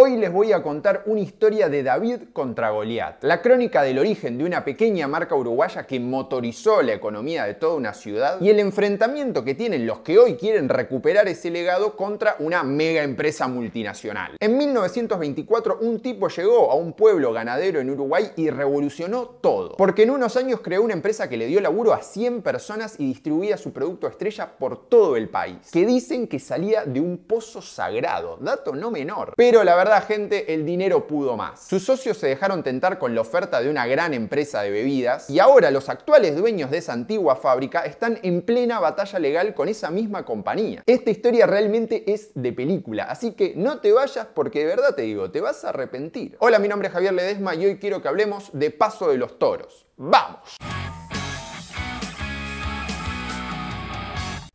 Hoy les voy a contar una historia de David contra Goliat, la crónica del origen de una pequeña marca uruguaya que motorizó la economía de toda una ciudad y el enfrentamiento que tienen los que hoy quieren recuperar ese legado contra una mega empresa multinacional. En 1924 un tipo llegó a un pueblo ganadero en Uruguay y revolucionó todo, porque en unos años creó una empresa que le dio laburo a 100 personas y distribuía su producto estrella por todo el país, que dicen que salía de un pozo sagrado, dato no menor. Pero la verdad gente, el dinero pudo más. Sus socios se dejaron tentar con la oferta de una gran empresa de bebidas y ahora los actuales dueños de esa antigua fábrica están en plena batalla legal con esa misma compañía. Esta historia realmente es de película, así que no te vayas porque de verdad te digo, te vas a arrepentir. Hola, mi nombre es Javier Ledesma y hoy quiero que hablemos de Paso de los Toros. ¡Vamos!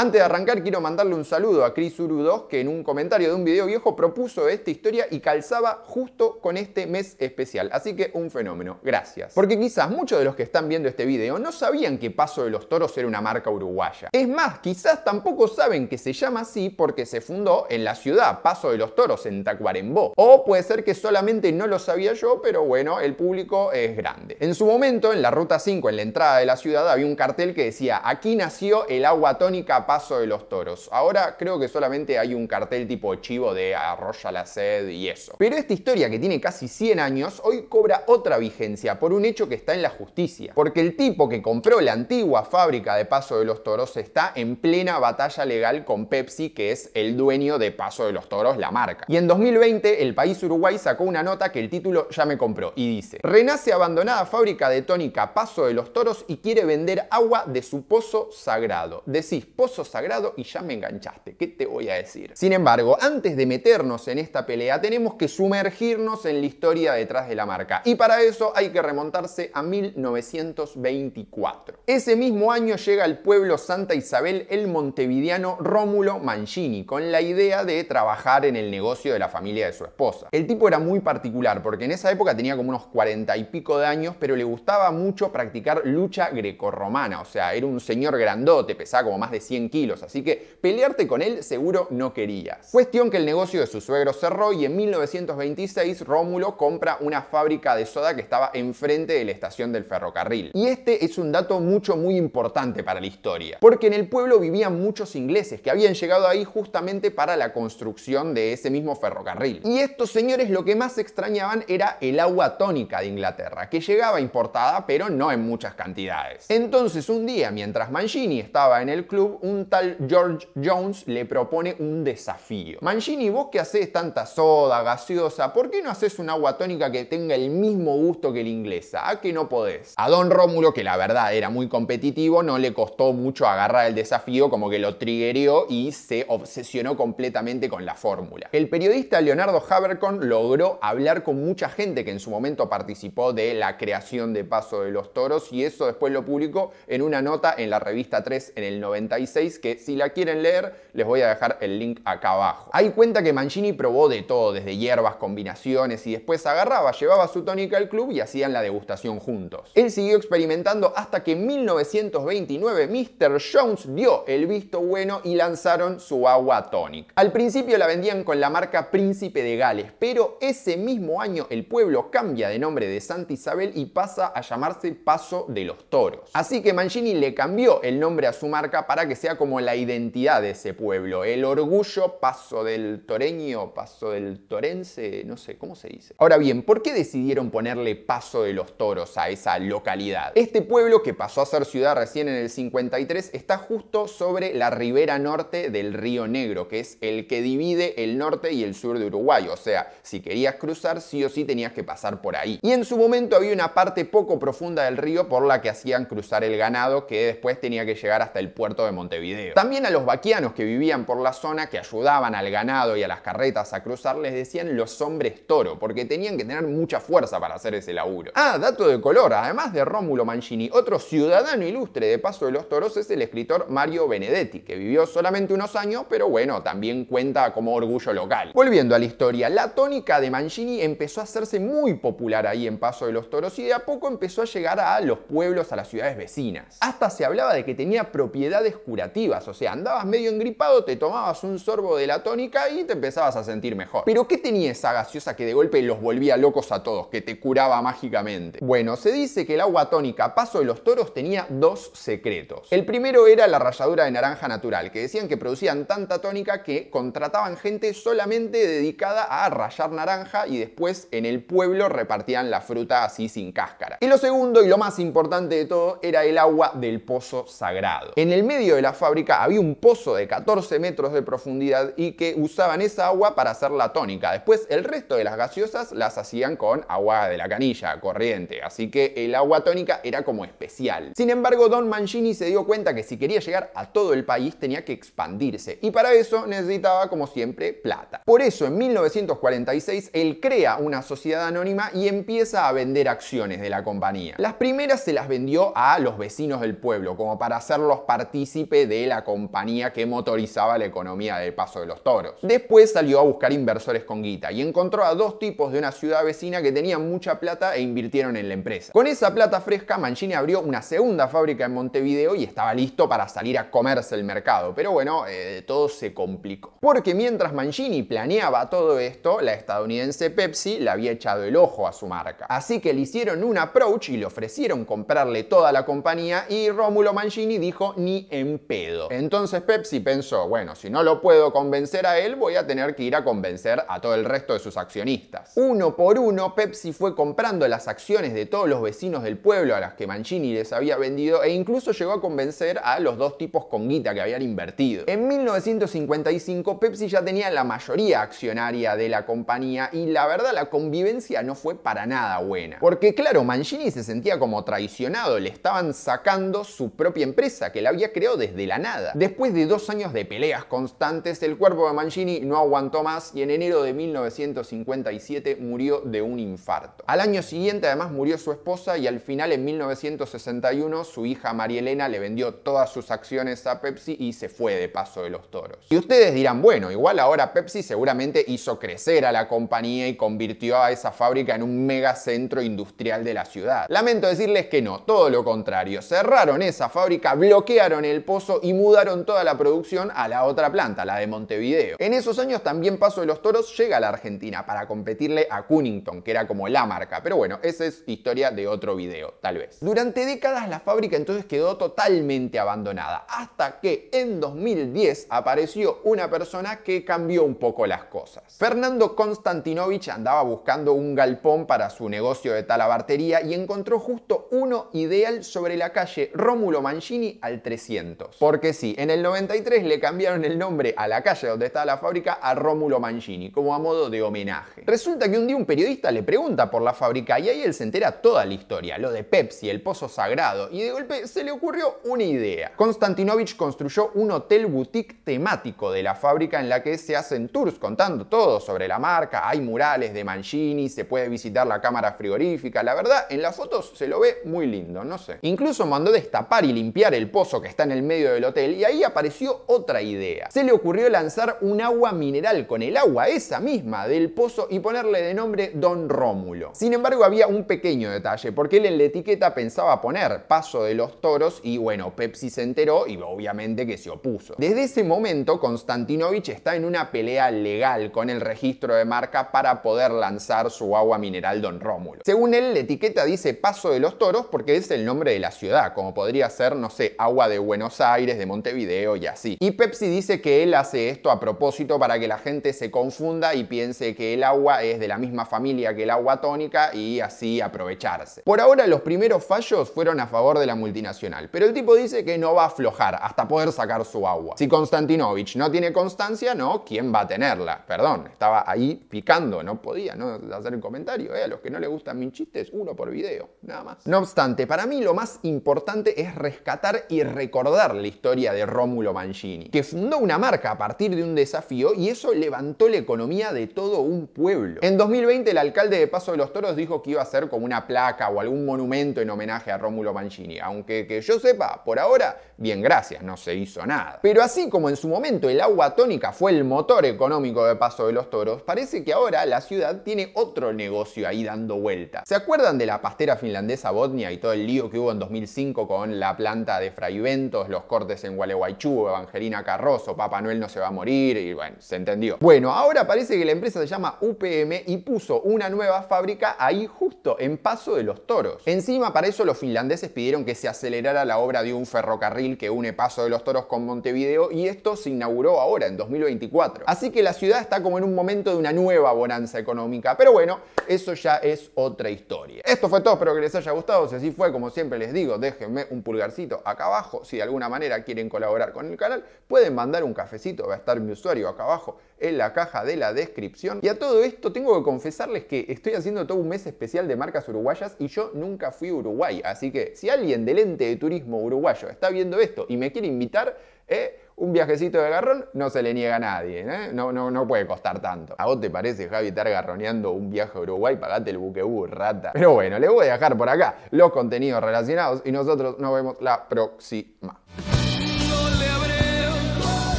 Antes de arrancar quiero mandarle un saludo a Chris uru que en un comentario de un video viejo propuso esta historia y calzaba justo con este mes especial. Así que un fenómeno, gracias. Porque quizás muchos de los que están viendo este video no sabían que Paso de los Toros era una marca uruguaya. Es más, quizás tampoco saben que se llama así porque se fundó en la ciudad Paso de los Toros en Tacuarembó. O puede ser que solamente no lo sabía yo, pero bueno, el público es grande. En su momento, en la Ruta 5, en la entrada de la ciudad, había un cartel que decía, aquí nació el agua tónica paso de los toros. Ahora creo que solamente hay un cartel tipo chivo de arrolla la sed y eso. Pero esta historia que tiene casi 100 años hoy cobra otra vigencia por un hecho que está en la justicia. Porque el tipo que compró la antigua fábrica de paso de los toros está en plena batalla legal con Pepsi, que es el dueño de paso de los toros, la marca. Y en 2020 el país Uruguay sacó una nota que el título ya me compró y dice, renace abandonada fábrica de tónica paso de los toros y quiere vender agua de su pozo sagrado. Decís, sagrado y ya me enganchaste. ¿Qué te voy a decir? Sin embargo, antes de meternos en esta pelea, tenemos que sumergirnos en la historia detrás de la marca. Y para eso hay que remontarse a 1924. Ese mismo año llega al pueblo Santa Isabel el montevidiano Rómulo Mancini, con la idea de trabajar en el negocio de la familia de su esposa. El tipo era muy particular, porque en esa época tenía como unos cuarenta y pico de años, pero le gustaba mucho practicar lucha grecorromana, o sea, era un señor grandote, pesaba como más de 100 kilos, así que pelearte con él seguro no querías. Cuestión que el negocio de su suegro cerró y en 1926 Rómulo compra una fábrica de soda que estaba enfrente de la estación del ferrocarril. Y este es un dato mucho muy importante para la historia, porque en el pueblo vivían muchos ingleses que habían llegado ahí justamente para la construcción de ese mismo ferrocarril. Y estos señores lo que más extrañaban era el agua tónica de Inglaterra, que llegaba importada pero no en muchas cantidades. Entonces un día, mientras Mancini estaba en el club, un tal George Jones le propone un desafío. Mancini, vos que haces tanta soda, gaseosa, ¿por qué no haces un agua tónica que tenga el mismo gusto que la inglesa? ¿A qué no podés? A Don Rómulo, que la verdad era muy competitivo, no le costó mucho agarrar el desafío, como que lo triguereó y se obsesionó completamente con la fórmula. El periodista Leonardo Habercon logró hablar con mucha gente que en su momento participó de la creación de Paso de los Toros y eso después lo publicó en una nota en la revista 3 en el 96 que si la quieren leer, les voy a dejar el link acá abajo. Hay cuenta que Mancini probó de todo, desde hierbas, combinaciones, y después agarraba, llevaba su tónica al club y hacían la degustación juntos. Él siguió experimentando hasta que en 1929 Mr. Jones dio el visto bueno y lanzaron su agua tónica. Al principio la vendían con la marca Príncipe de Gales, pero ese mismo año el pueblo cambia de nombre de Santa Isabel y pasa a llamarse Paso de los Toros. Así que Mancini le cambió el nombre a su marca para que sea como la identidad de ese pueblo, el orgullo paso del toreño, paso del torense, no sé, ¿cómo se dice? Ahora bien, ¿por qué decidieron ponerle paso de los toros a esa localidad? Este pueblo, que pasó a ser ciudad recién en el 53, está justo sobre la ribera norte del río Negro, que es el que divide el norte y el sur de Uruguay, o sea, si querías cruzar, sí o sí tenías que pasar por ahí. Y en su momento había una parte poco profunda del río por la que hacían cruzar el ganado, que después tenía que llegar hasta el puerto de Montevideo. Este también a los vaquianos que vivían por la zona, que ayudaban al ganado y a las carretas a cruzar, les decían los hombres toro, porque tenían que tener mucha fuerza para hacer ese laburo. Ah, dato de color, además de Rómulo Mancini, otro ciudadano ilustre de Paso de los Toros es el escritor Mario Benedetti, que vivió solamente unos años, pero bueno, también cuenta como orgullo local. Volviendo a la historia, la tónica de Mancini empezó a hacerse muy popular ahí en Paso de los Toros y de a poco empezó a llegar a los pueblos, a las ciudades vecinas. Hasta se hablaba de que tenía propiedades curativas. O sea, andabas medio engripado, te tomabas un sorbo de la tónica y te empezabas a sentir mejor. Pero ¿qué tenía esa gaseosa que de golpe los volvía locos a todos, que te curaba mágicamente? Bueno, se dice que el agua tónica Paso de los Toros tenía dos secretos. El primero era la ralladura de naranja natural, que decían que producían tanta tónica que contrataban gente solamente dedicada a rayar naranja y después en el pueblo repartían la fruta así sin cáscara. Y lo segundo y lo más importante de todo era el agua del pozo sagrado. En el medio de la fábrica había un pozo de 14 metros de profundidad y que usaban esa agua para hacer la tónica. Después el resto de las gaseosas las hacían con agua de la canilla, corriente, así que el agua tónica era como especial. Sin embargo, Don Mancini se dio cuenta que si quería llegar a todo el país tenía que expandirse y para eso necesitaba como siempre plata. Por eso en 1946 él crea una sociedad anónima y empieza a vender acciones de la compañía. Las primeras se las vendió a los vecinos del pueblo como para hacerlos partícipes de la compañía que motorizaba la economía del paso de los toros. Después salió a buscar inversores con guita y encontró a dos tipos de una ciudad vecina que tenían mucha plata e invirtieron en la empresa. Con esa plata fresca, Mancini abrió una segunda fábrica en Montevideo y estaba listo para salir a comerse el mercado. Pero bueno, eh, todo se complicó. Porque mientras Mancini planeaba todo esto, la estadounidense Pepsi le había echado el ojo a su marca. Así que le hicieron un approach y le ofrecieron comprarle toda la compañía y Rómulo Mancini dijo ni en pedo. Entonces Pepsi pensó, bueno, si no lo puedo convencer a él, voy a tener que ir a convencer a todo el resto de sus accionistas. Uno por uno, Pepsi fue comprando las acciones de todos los vecinos del pueblo a las que Mancini les había vendido e incluso llegó a convencer a los dos tipos con guita que habían invertido. En 1955, Pepsi ya tenía la mayoría accionaria de la compañía y la verdad la convivencia no fue para nada buena. Porque claro, Mancini se sentía como traicionado, le estaban sacando su propia empresa que la había creado desde de la nada. Después de dos años de peleas constantes, el cuerpo de Mancini no aguantó más y en enero de 1957 murió de un infarto. Al año siguiente además murió su esposa y al final en 1961 su hija María Elena le vendió todas sus acciones a Pepsi y se fue de paso de los toros. Y ustedes dirán, bueno, igual ahora Pepsi seguramente hizo crecer a la compañía y convirtió a esa fábrica en un megacentro industrial de la ciudad. Lamento decirles que no, todo lo contrario. Cerraron esa fábrica, bloquearon el pozo y mudaron toda la producción a la otra planta, la de Montevideo. En esos años también Paso de los Toros llega a la Argentina para competirle a Cunnington, que era como la marca, pero bueno, esa es historia de otro video, tal vez. Durante décadas la fábrica entonces quedó totalmente abandonada, hasta que en 2010 apareció una persona que cambió un poco las cosas. Fernando Konstantinovich andaba buscando un galpón para su negocio de talabartería y encontró justo uno ideal sobre la calle Rómulo Mancini al 300. Porque sí, en el 93 le cambiaron el nombre a la calle donde estaba la fábrica a Rómulo Mancini, como a modo de homenaje. Resulta que un día un periodista le pregunta por la fábrica y ahí él se entera toda la historia, lo de Pepsi, el pozo sagrado, y de golpe se le ocurrió una idea. Konstantinovich construyó un hotel boutique temático de la fábrica en la que se hacen tours contando todo sobre la marca, hay murales de Mancini, se puede visitar la cámara frigorífica, la verdad, en las fotos se lo ve muy lindo, no sé. Incluso mandó destapar y limpiar el pozo que está en el medio del hotel y ahí apareció otra idea. Se le ocurrió lanzar un agua mineral con el agua esa misma del pozo y ponerle de nombre Don Rómulo. Sin embargo, había un pequeño detalle, porque él en la etiqueta pensaba poner Paso de los Toros y bueno, Pepsi se enteró y obviamente que se opuso. Desde ese momento, Konstantinovich está en una pelea legal con el registro de marca para poder lanzar su agua mineral Don Rómulo. Según él, la etiqueta dice Paso de los Toros porque es el nombre de la ciudad, como podría ser, no sé, agua de Buenos Aires Aires, de Montevideo y así. Y Pepsi dice que él hace esto a propósito para que la gente se confunda y piense que el agua es de la misma familia que el agua tónica y así aprovecharse. Por ahora los primeros fallos fueron a favor de la multinacional, pero el tipo dice que no va a aflojar hasta poder sacar su agua. Si Konstantinovich no tiene constancia, no, ¿quién va a tenerla? Perdón, estaba ahí picando, no podía no hacer un comentario. ¿eh? a los que no les gustan mis chistes, uno por video, nada más. No obstante, para mí lo más importante es rescatar y recordarle historia de Rómulo Mancini, que fundó una marca a partir de un desafío y eso levantó la economía de todo un pueblo. En 2020 el alcalde de Paso de los Toros dijo que iba a ser como una placa o algún monumento en homenaje a Rómulo Mancini, aunque que yo sepa, por ahora, bien gracias, no se hizo nada. Pero así como en su momento el agua tónica fue el motor económico de Paso de los Toros, parece que ahora la ciudad tiene otro negocio ahí dando vuelta. ¿Se acuerdan de la pastera finlandesa Botnia y todo el lío que hubo en 2005 con la planta de Fraiventos, los en Gualeguaychú, Evangelina Carroso, Papá Noel no se va a morir y bueno, se entendió. Bueno, ahora parece que la empresa se llama UPM y puso una nueva fábrica ahí justo en Paso de los Toros. Encima para eso los finlandeses pidieron que se acelerara la obra de un ferrocarril que une Paso de los Toros con Montevideo y esto se inauguró ahora en 2024. Así que la ciudad está como en un momento de una nueva bonanza económica, pero bueno, eso ya es otra historia. Esto fue todo, espero que les haya gustado. Si así fue, como siempre les digo, déjenme un pulgarcito acá abajo si de alguna manera quieren colaborar con el canal, pueden mandar un cafecito, va a estar mi usuario acá abajo en la caja de la descripción. Y a todo esto tengo que confesarles que estoy haciendo todo un mes especial de marcas uruguayas y yo nunca fui a Uruguay, así que si alguien del ente de turismo uruguayo está viendo esto y me quiere invitar, eh, un viajecito de garrón no se le niega a nadie, ¿eh? no, no, no puede costar tanto. ¿A vos te parece, Javi, estar garroneando un viaje a Uruguay? Pagate el buquebú, rata. Pero bueno, les voy a dejar por acá los contenidos relacionados y nosotros nos vemos la próxima.